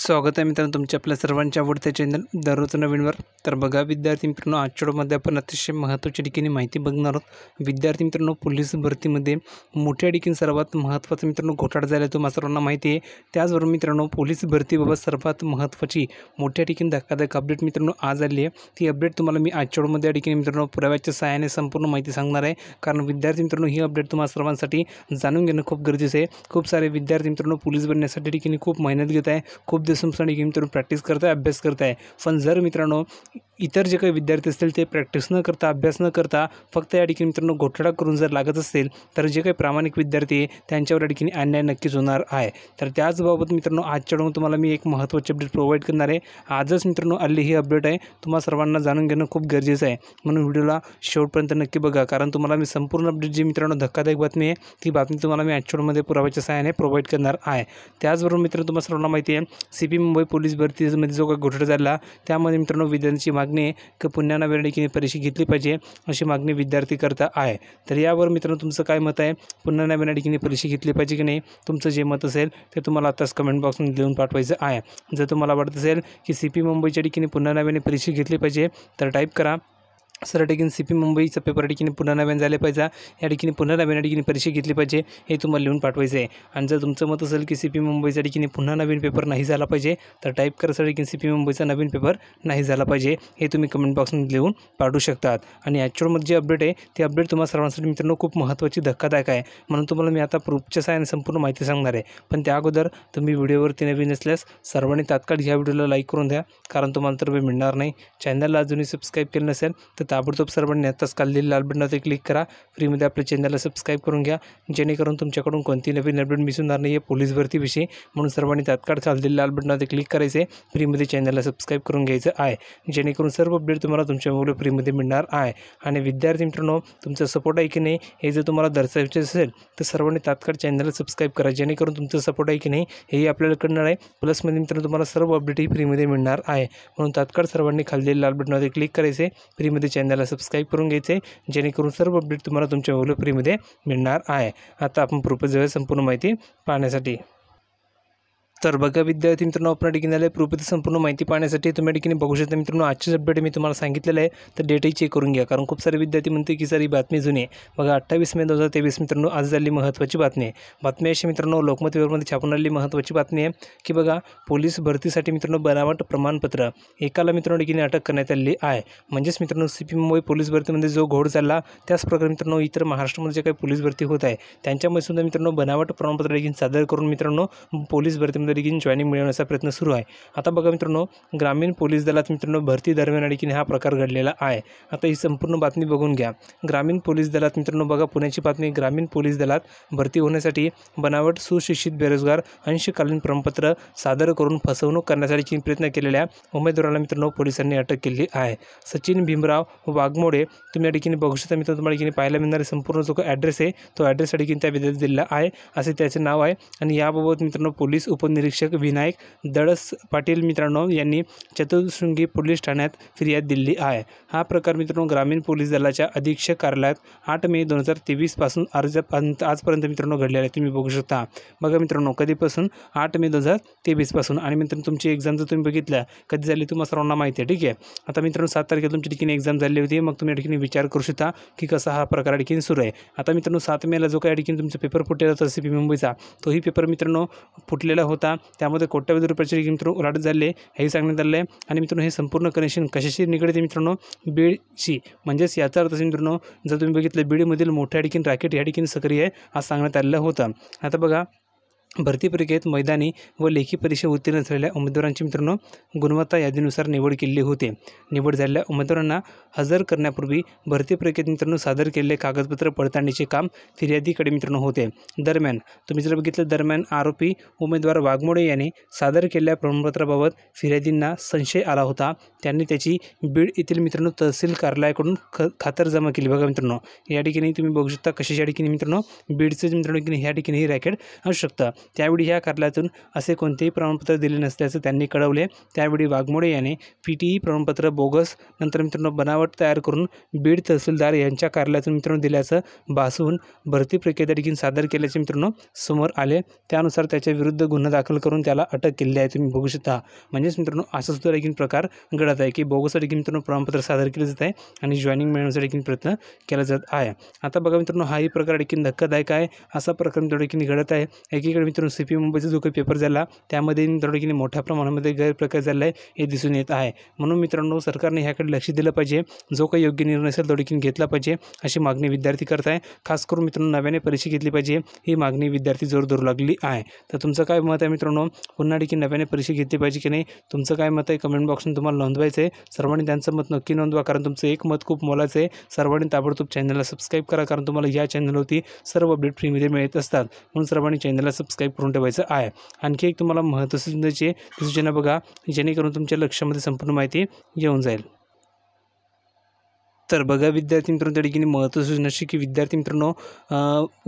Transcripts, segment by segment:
स्वागत आहे मित्रांनो तुमच्या आपल्या सर्वांच्या आवडत्या चॅनल दररोज नवीनवर तर बघा विद्यार्थी मित्रांनो आजच्यामध्ये आपण अतिशय महत्त्वाच्या ठिकाणी माहिती बघणार आहोत विद्यार्थी मित्रांनो पोलीस भरतीमध्ये मोठ्या ठिकाणी सर्वात महत्त्वाचा मित्रांनो घोटाळा झाला तो सर्वांना माहिती आहे त्याचबरोबर मित्रांनो पोलीस भरतीबाबत सर्वात महत्त्वाची मोठ्या ठिकाणी धक्कादायक अपडेट मित्रांनो आज आली आहे ती अपडेट तुम्हाला मी आजच्यामध्ये या ठिकाणी मित्रांनो पुराव्याच्या सहाय्याने संपूर्ण माहिती सांगणार आहे कारण विद्यार्थी मित्रांनो ही अपडेट तुम्हाला सर्वांसाठी जाणून घेणं खूप गरजेचं आहे खूप सारे विद्यार्थी मित्रांनो पोलीस बनण्यासाठी ठिकाणी खूप मेहनत घेत आहे खूप खूप दिवसांसाठी गेम तरुण प्रॅक्टिस करताय अभ्यास करताय पण जर मित्रांनो इतर जे काही विद्यार्थी असतील ते प्रॅक्टिस न करता अभ्यास न करता फक्त या ठिकाणी मित्रांनो घोटाळा करून जर लागत असेल तर जे काही प्रामाणिक विद्यार्थी आहे त्यांच्यावर या ठिकाणी अन्याय नक्कीच होणार आहे तर त्याचबाबत मित्रांनो आजच्या तुम्हाला मी एक महत्त्वाची अपडेट प्रोव्हाइड करणार आहे आजच मित्रांनो आली ही अपडेट आहे तुम्हाला सर्वांना जाणून घेणं खूप गरजेचं आहे म्हणून व्हिडिओला शेवटपर्यंत नक्की बघा कारण तुम्हाला मी संपूर्ण अपडेट जी मित्रांनो धक्कादायक बातमी आहे ती बातमी तुम्हाला मी आजच्या पुराव्याच्या सहाय्याने प्रोव्हाइड करणार आहे त्याचबरोबर मित्रांनो तुम्हाला सर्वांना माहिती आहे सी मुंबई पोलीस भरतीमध्ये जो काही घोटाळा झाला त्यामध्ये मित्रांनो विद्यार्थ्यांची माग मागणी आहे की पुन्हा नव्याने परीक्षा घेतली पाहिजे अशी मागणी विद्यार्थी करता आहे तर यावर मित्रांनो तुमचं काय मत आहे पुन्हा नव्याने परीक्षा घेतली पाहिजे की नाही तुमचं जे मत असेल ते तुम्हाला आताच कमेंट बॉक्समध्ये लिहून पाठवायचं आहे जर तुम्हाला वाटत असेल की सी मुंबईच्या ठिकाणी पुन्हा नव्याने परीक्षा घेतली पाहिजे तर टाईप करा सर ठिकाणी सी पी मुंबईचा पेपर ठिकाणी पुन्हा नव्यान झाले पाहिजे या ठिकाणी पुन्हा या ठिकाणी परीक्षा घेतली पाहिजे हे तुम्हाला लिहून पाठवायचं आहे आणि जर तुमचं मत असेल की सी पी मुंबईच्या ठिकाणी पुन्हा नवीन पेपर नाही झाला पाहिजे तर टाईप सर की सी पी मुंबईचा नवीन पेपर नाही झाला पाहिजे हे तुम्ही कमेंट बॉक्समध्ये लिहून पाठवू शकतात आणि ॲक्च्युअलमध्ये जे अपडेट आहे ते अपडेट तुम्हाला सर्वांसाठी मित्रांनो खूप महत्त्वाची धक्कादायक आहे म्हणून तुम्हाला मी आता प्रूफच्या सायन संपूर्ण माहिती सांगणार आहे पण त्या अगोदर तुम्ही व्हिडिओवरती नवीन असल्यास सर्वांनी तात्काळ ह्या व्हिडिओला लाईक करून द्या कारण तुम्हाला तर वेळ मिळणार नाही चॅनलला अजूनही सबस्क्राईब केलं नसेल तर ताबडतोब सर्वांनी आत्ताच खाली लाल बटनावर क्लिक करा फ्रीमध्ये आपल्या चॅनलला सबस्क्राईब करून घ्या जेणेकरून तुमच्याकडून कोणती नवीन अपडेट मिस होणार नाही आहे पोलीस भरतीविषयी म्हणून सर्वांनी तात्काळ खाली लाल बटनावर क्लिक करायचं आहे फ्रीमध्ये चॅनलला सबस्क्राईब करून घ्यायचं आहे जेणेकरून सर्व अपडेट तुम्हाला तुमच्या मुलं फ्रीमध्ये मिळणार आहे आणि विद्यार्थी मित्रांनो तुमचा सपोर्ट आहे की नाही हे जर तुम्हाला दर्शवायचे असेल तर सर्वांनी तात्काळ चॅनलला सबस्क्राईब करा जेणेकरून तुमचं सपोर्ट आहे की नाही हेही आपल्याला कळणार आहे प्लसमध्ये मित्रांनो तुम्हाला सर्व अपडेटही फ्रीमध्ये मिळणार आहे म्हणून तात्काळ सर्वांनी खाली लाल बटनावर क्लिक करायचे फ्रीमध्ये चॅनल चॅनलला सबस्क्राईब करून घ्यायचे जेणेकरून सर्व अपडेट तुम्हाला तुमच्या ओलो फ्रीमध्ये मिळणार आहे आता आपण जवळ संपूर्ण माहिती पाहण्यासाठी तर बघा विद्यार्थी मित्रांनो आपण ठिकाणी आले प्रोपीची संपूर्ण माहिती पाहण्यासाठी तुम्ही ठिकाणी बघू शकता मित्रांनो आजचे अपडेट मी तुम्हाला सांगितलेलं आहे तर डेटही चेक करून घ्या कारण खूप सारे विद्यार्थी म्हणते की सर ही बातमी जुनी आहे बघा अठ्ठावीस मे दोन हजार तेवीस मित्रांनो आज झाली महत्त्वाची बातमी आहे बातमी अशी मित्रांनो लोकमत विभागमध्ये छापून आलेली महत्त्वाची बातमी आहे की बघा पोलीस भरतीसाठी मित्रांनो बनावट प्रमाणपत्र एकाला मित्रांनो ठिकाणी अटक करण्यात आलेली आहे म्हणजेच मित्रांनो सी पी मुंबई पोलीस भरतीमध्ये जो घोड झाला त्याचप्रकारे मित्रांनो इतर महाराष्ट्रामध्ये जे काही पोलीस भरती होत आहे त्यांच्यामध्ये सुद्धा मित्रांनो बनावट प्रमाणपत्र देखील सादर करून मित्रांनो पोलीस भरतीमध्ये आणखीन जॉईनिंग मिळवण्याचा प्रयत्न सुरू आहे आता बघा मित्रांनो ग्रामीण पोलीस दलात मित्रांनो भरती दरम्यान आणखीन हा प्रकार घडलेला आहे आता ही संपूर्ण बातमी बघून घ्या ग्रामीण पोलीस दलात मित्रांनो बघा पुण्याची बातमी ग्रामीण पोलीस दलात भरती होण्यासाठी बनावट सुशिक्षित बेरोजगार अंशकालीन प्रमाणपत्र सादर करून फसवणूक करण्यासाठी प्रयत्न केलेल्या उमेदवाराला मित्रांनो पोलिसांनी अटक केली आहे सचिन भीमराव वाघमोडे तुम्ही या ठिकाणी बघू शकता मित्रांनो तुम्हाला पाहायला मिळणारे संपूर्ण जो ॲड्रेस आहे तो ॲड्रेस या ठिकाणी त्या विद्यार्थी दिलेला आहे असे त्याचे नाव आहे आणि याबाबत मित्रांनो पोलीस उपनिस निरीक्षक विनायक दळस पाटील मित्रांनो यांनी चतुर्शृंगी पोलीस ठाण्यात फिर्याद दिली आहे हा प्रकार मित्रांनो ग्रामीण पोलीस दलाच्या अधीक्षक कार्यालयात आठ मे दोन हजार तेवीसपासून अर्ज आजपर्यंत मित्रांनो घडलेला आहे तुम्ही बघू शकता बघा मित्रांनो कधीपासून आठ मे दोन हजार तेवीसपासून आणि मित्रांनो तुमची एक्झाम जर तुम्ही बघितल्या कधी झाली तुम्हाला सर्वांना माहिती आहे ठीक आहे आता मित्रांनो सात तारखेला तुमची ठिकाणी एक्झाम झाली होती मग तुम्ही या ठिकाणी विचार करू शकता की कसा हा प्रकार ठिकाणी सुरू आहे आता मित्रांनो सात मेला जो काही ठिकाणी तुमचा पेपर फुटलेला होता सी मुंबईचा तोही पेपर मित्रांनो फुटलेला होता होता त्यामध्ये कोट्यावधी रुपयाची मित्र उलाट झाले हे सांगण्यात आले आहे आणि मित्रांनो हे संपूर्ण कनेक्शन कशाशी निगडित मित्रांनो बीडशी म्हणजेच याचा अर्थ असे मित्रांनो जर तुम्ही बघितलं बीडमधील मोठ्या ठिकाणी रॅकेट या ठिकाणी सक्रिय आहे असं सांगण्यात आलेलं होतं आता बघा भरती प्रक्रियेत मैदानी व लेखी परीक्षा उत्तीर्ण झालेल्या उमेदवारांची मित्रांनो गुणवत्ता यादीनुसार निवड केली होते निवड झालेल्या उमेदवारांना हजर करण्यापूर्वी भरती प्रक्रियेत मित्रांनो सादर केलेले कागदपत्र पडताळणीचे काम फिर्यादीकडे मित्रांनो होते दरम्यान तुम्ही जर बघितलं दरम्यान आरोपी उमेदवार वाघमोडे यांनी सादर केलेल्या प्रमाणपत्राबाबत फिर्यादींना संशय आला होता त्यांनी त्याची बीड येथील मित्रांनो तहसील कार्यालयाकडून ख खातर जमा केली बघा मित्रांनो या ठिकाणी तुम्ही बघू शकता कशाच्या ठिकाणी मित्रांनो बीडचं मित्रांनो ह्या ठिकाणी ही रॅकेट असू शकता त्यावेळी ह्या कार्यालयातून असे कोणतेही प्रमाणपत्र दिले नसल्याचं त्यांनी कळवले त्यावेळी वाघमोडे याने पीटीई प्रमाणपत्र बोगस नंतर मित्रांनो बनावट तयार करून बीड तहसीलदार यांच्या कार्यालयातून मित्रांनो दिल्याचं भासवून भरती प्रक्रिया सादर केल्याचे मित्रांनो समोर आले त्यानुसार त्याच्या विरुद्ध गुन्हा दाखल करून त्याला अटक केलेली आहे तुम्ही बघू शकता म्हणजेच मित्रांनो असं सुद्धा देखील प्रकार घडत आहे की बोगस देखील मित्रांनो प्रमाणपत्र सादर केलं जात आहे आणि जॉईनिंग मिळवण्याचा देखील प्रयत्न केला जात आहे आता बघा मित्रांनो हाही प्रकार देखील धक्कादायक आहे असा प्रकार देखील घडत आहे एकीकडे मित्रांनो सी पी मुंबईचा जो काही पेपर झाला त्यामध्ये मित्रांनो की मोठ्या प्रमाणामध्ये गैरप्रकार झाला आहे हे दिसून येत आहे म्हणून मित्रांनो सरकारने ह्याकडे लक्ष दिलं पाहिजे जो काही योग्य निर्णय असेल तो घेतला पाहिजे अशी मागणी विद्यार्थी करत आहे खास करून मित्रांनो नव्याने परीक्षा घेतली पाहिजे ही मागणी विद्यार्थी जोर धरू लागली आहे तर तुमचं काय मत आहे मित्रांनो पुन्हा देखील नव्याने परीक्षा घेतली पाहिजे की नाही तुमचं काय मत आहे कमेंट बॉक्समध्ये तुम्हाला नोंदवायचं आहे सर्वांनी त्यांचं मत नक्की नोंदवा कारण तुमचं एक मत खूप मोलाचं आहे सर्वांनी ताबडतोब चॅनलला सबस्क्राईब करा कारण तुम्हाला या चॅनलवरती सर्व अपडेट फ्रीमध्ये मिळत असतात म्हणून सर्वांनी चॅनलला सबस्क्राईब सबस्क्राईब करून ठेवायचं आहे आणखी एक तुम्हाला महत्त्वाची सूचना बघा जेणेकरून तुमच्या लक्षामध्ये संपूर्ण माहिती येऊन जाईल तर बघा विद्यार्थी मित्रांनो त्या ठिकाणी महत्त्व सूचना अशी की विद्यार्थी मित्रांनो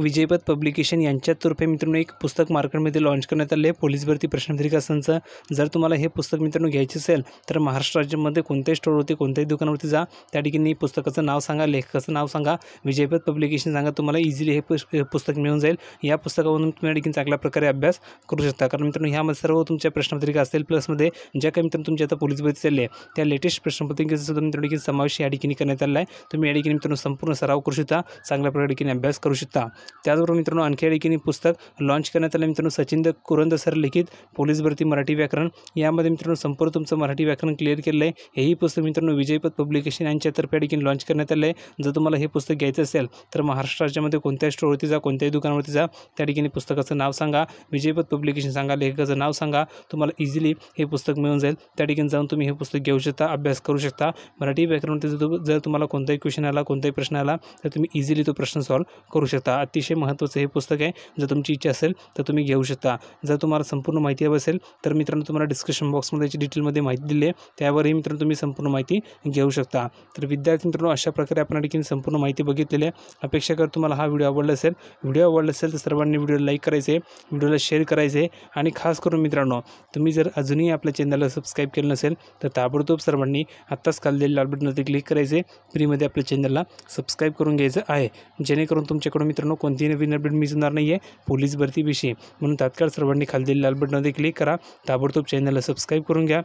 विजयपद पब्लिकेशन यांच्यातर्फे मित्रांनो एक पुस्तक मार्केटमध्ये लॉन्च करण्यात आले आहे पोलीस भरती प्रश्नपत्रिका संचा जर तुम्हाला हे पुस्तक मित्रांनो घ्यायचे असेल तर महाराष्ट्र राज्यामध्ये कोणत्याही स्टोरवरती कोणत्याही दुकानावरती जा त्या ठिकाणी पुस्तकाचं नाव सांगा लेखकाचं नाव सांगा विजयपद पब्लिकेशन सांगा तुम्हाला इझिली हे पुस्तक मिळून जाईल या पुस्तकावरून तुम्ही या चांगल्या प्रकारे अभ्यास करू शकता कारण मित्रांनो ह्यामध्ये सर्व तुमच्या प्रश्नपत्रिका असतील प्लसमध्ये ज्या काही मित्रांनो तुमच्या आता पोलीस भरती चालली आहे त्या लेटेस्ट प्रश्नपत्रिकेचा सुद्धा मित्रांनो समावेश या ठिकाणी करण्यात आला दिलेला आहे तुम्ही या ठिकाणी मित्रांनो संपूर्ण सराव करू शकता चांगल्या प्रकारे ठिकाणी अभ्यास करू शकता त्याचबरोबर मित्रांनो आणखी या ठिकाणी पुस्तक लॉन्च करण्यात आलं मित्रांनो सचिन द कुरंद सर लिखित पोलीस भरती मराठी व्याकरण यामध्ये मित्रांनो संपूर्ण तुमचं मराठी व्याकरण क्लिअर केलं आहे हेही पुस्तक मित्रांनो विजयपद पब्लिकेशन यांच्यातर्फे या ठिकाणी लॉन्च करण्यात आलं आहे जर तुम्हाला हे पुस्तक घ्यायचं असेल तर महाराष्ट्र राज्यामध्ये कोणत्या स्टोअरवरती जा कोणत्याही दुकानावरती जा त्या ठिकाणी पुस्तकाचं नाव सांगा विजयपद पब्लिकेशन सांगा लेखकाचं नाव सांगा तुम्हाला इझिली हे पुस्तक मिळून जाईल त्या ठिकाणी जाऊन तुम्ही हे पुस्तक घेऊ शकता अभ्यास करू शकता मराठी व्याकरणवरती जर तुम्हाला तुम्हाला कोणताही क्वेश्चन आला कोणताही प्रश्न आला तर तुम्ही इझिली तो प्रश्न सॉल्व्ह करू शकता अतिशय महत्त्वाचं हे पुस्तक आहे जर तुमची इच्छा असेल तर तुम्ही घेऊ शकता जर तुम्हाला संपूर्ण माहिती हवी असेल तर मित्रांनो तुम्हाला डिस्क्रिप्शन बॉक्समध्ये याची डिटेलमध्ये माहिती दिली आहे त्यावरही मित्रांनो तुम्ही संपूर्ण माहिती घेऊ शकता तर विद्यार्थी मित्रांनो अशा प्रकारे आपण आणखी संपूर्ण माहिती बघितलेली आहे अपेक्षा कर तुम्हाला हा व्हिडिओ आवडला असेल व्हिडिओ आवडला असेल तर सर्वांनी व्हिडिओ लाईक करायचे व्हिडिओला शेअर करायचे आणि खास करून मित्रांनो तुम्ही जर अजूनही आपल्या चॅनलला सबस्क्राईब केलं नसेल तर ताबडतोब सर्वांनी आत्ताच खाललेले लाल बटनवरती क्लिक करायचे फ्रीमध्ये आपल्या चॅनलला सबस्क्राईब करून घ्यायचं आहे जेणेकरून तुमच्याकडून मित्रांनो कोणतीही नवीन अपडेट मिस होणार नाही आहे पोलीस भरतीविषयी म्हणून तात्काळ सर्वांनी खाली लाल बटनमध्ये क्लिक करा ताबडतोब चॅनलला सबस्क्राईब करून घ्या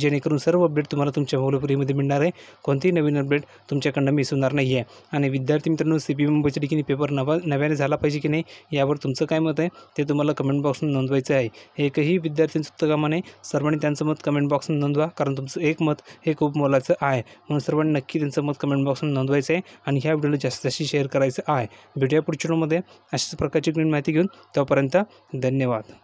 जेणेकरून सर्व अपडेट तुम्हाला तुमच्या मोबाईल मिळणार आहे कोणतीही नवीन अपडेट तुमच्याकडनं मिस होणार नाही आहे आणि विद्यार्थी मित्रांनो सी पी मुंबईच्या ठिकाणी पेपर नवा नव्याने झाला पाहिजे की नाही यावर तुमचं काय मत आहे ते तुम्हाला कमेंट बॉक्समध्ये नोंदवायचं आहे एकही विद्यार्थ्यांचं चुकतं सर्वांनी त्यांचं मत कमेंट बॉक्समध्ये नोंदवा कारण तुमचं एक मत हे खूप मोलाचं आहे म्हणून सर्वांनी नक्की त्यांचं मत कमेंट बॉक्समध्ये नोंदवायचं आहे आणि ह्या व्हिडिओला जास्तीत जास्त शेअर करायचं आहे भेटूया पुढच्या व्हिडिओमध्ये अशाच प्रकारची माहिती घेऊन तोपर्यंत धन्यवाद